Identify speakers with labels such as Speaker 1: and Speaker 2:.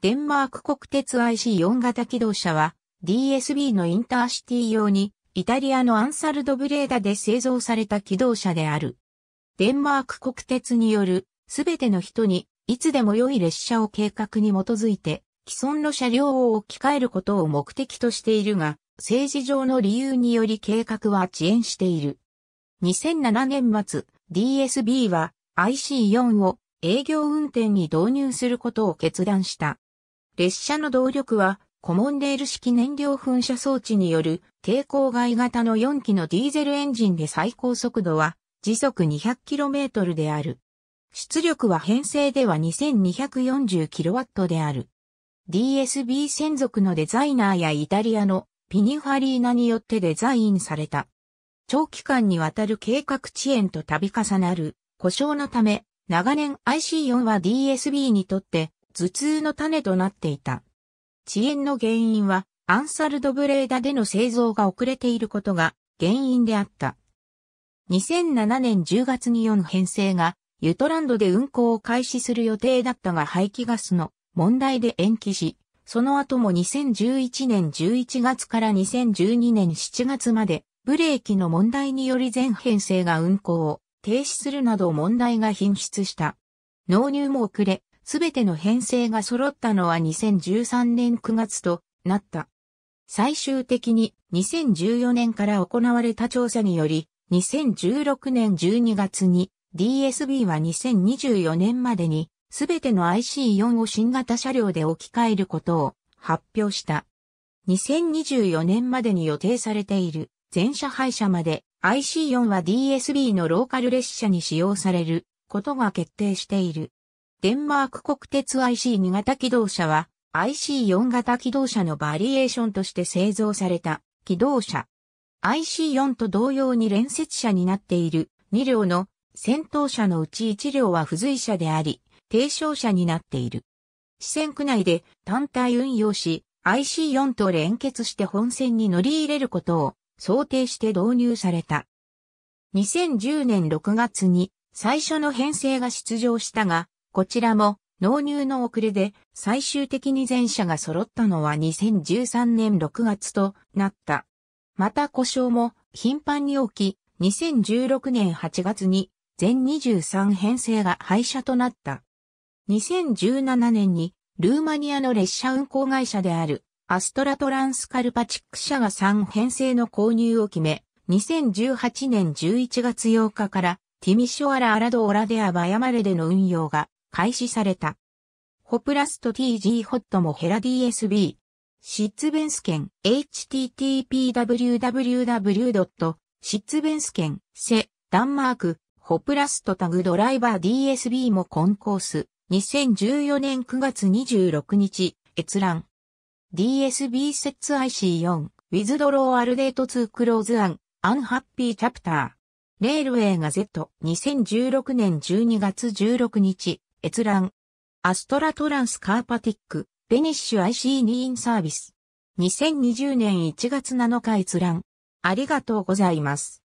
Speaker 1: デンマーク国鉄 IC4 型機動車は DSB のインターシティ用にイタリアのアンサルドブレーダで製造された機動車である。デンマーク国鉄によるすべての人にいつでも良い列車を計画に基づいて既存の車両を置き換えることを目的としているが政治上の理由により計画は遅延している。2007年末 DSB は IC4 を営業運転に導入することを決断した。列車の動力は、コモンレール式燃料噴射装置による抵抗外型の4機のディーゼルエンジンで最高速度は時速 200km である。出力は編成では 2240kW である。DSB 専属のデザイナーやイタリアのピニファリーナによってデザインされた。長期間にわたる計画遅延と度重なる故障のため、長年 IC4 は DSB にとって頭痛の種となっていた。遅延の原因は、アンサルドブレーダでの製造が遅れていることが原因であった。2007年10月に4編成が、ユトランドで運行を開始する予定だったが排気ガスの問題で延期し、その後も2011年11月から2012年7月まで、ブレーキの問題により全編成が運行を停止するなど問題が頻出した。納入も遅れ、すべての編成が揃ったのは2013年9月となった。最終的に2014年から行われた調査により、2016年12月に DSB は2024年までにすべての IC4 を新型車両で置き換えることを発表した。2024年までに予定されている全車廃車まで IC4 は DSB のローカル列車に使用されることが決定している。デンマーク国鉄 IC2 型機動車は IC4 型機動車のバリエーションとして製造された機動車。IC4 と同様に連接車になっている2両の先頭車のうち1両は付随車であり、低床車になっている。支線区内で単体運用し、IC4 と連結して本線に乗り入れることを想定して導入された。2010年6月に最初の編成が出場したが、こちらも納入の遅れで最終的に全車が揃ったのは2013年6月となった。また故障も頻繁に起き、2016年8月に全23編成が廃車となった。2017年にルーマニアの列車運行会社であるアストラトランスカルパチック社が3編成の購入を決め、2018年11月8日からティミショアラ・アラド・オラデア・バヤマレでの運用が開始された。ホプラスト TG ホットもヘラ DSB。シッツベンスケン http://www. シッツベンスケンセダンマークホプラストタグドライバー DSB もコンコース2014年9月26日閲覧 DSB セッツ IC4 ウィズドローアルデート2クローズアンアンハッピーチャプターレールウェイが z 2016年12月16日閲覧。アストラトランスカーパティック、デニッシュ IC2 インサービス。2020年1月7日閲覧。ありがとうございます。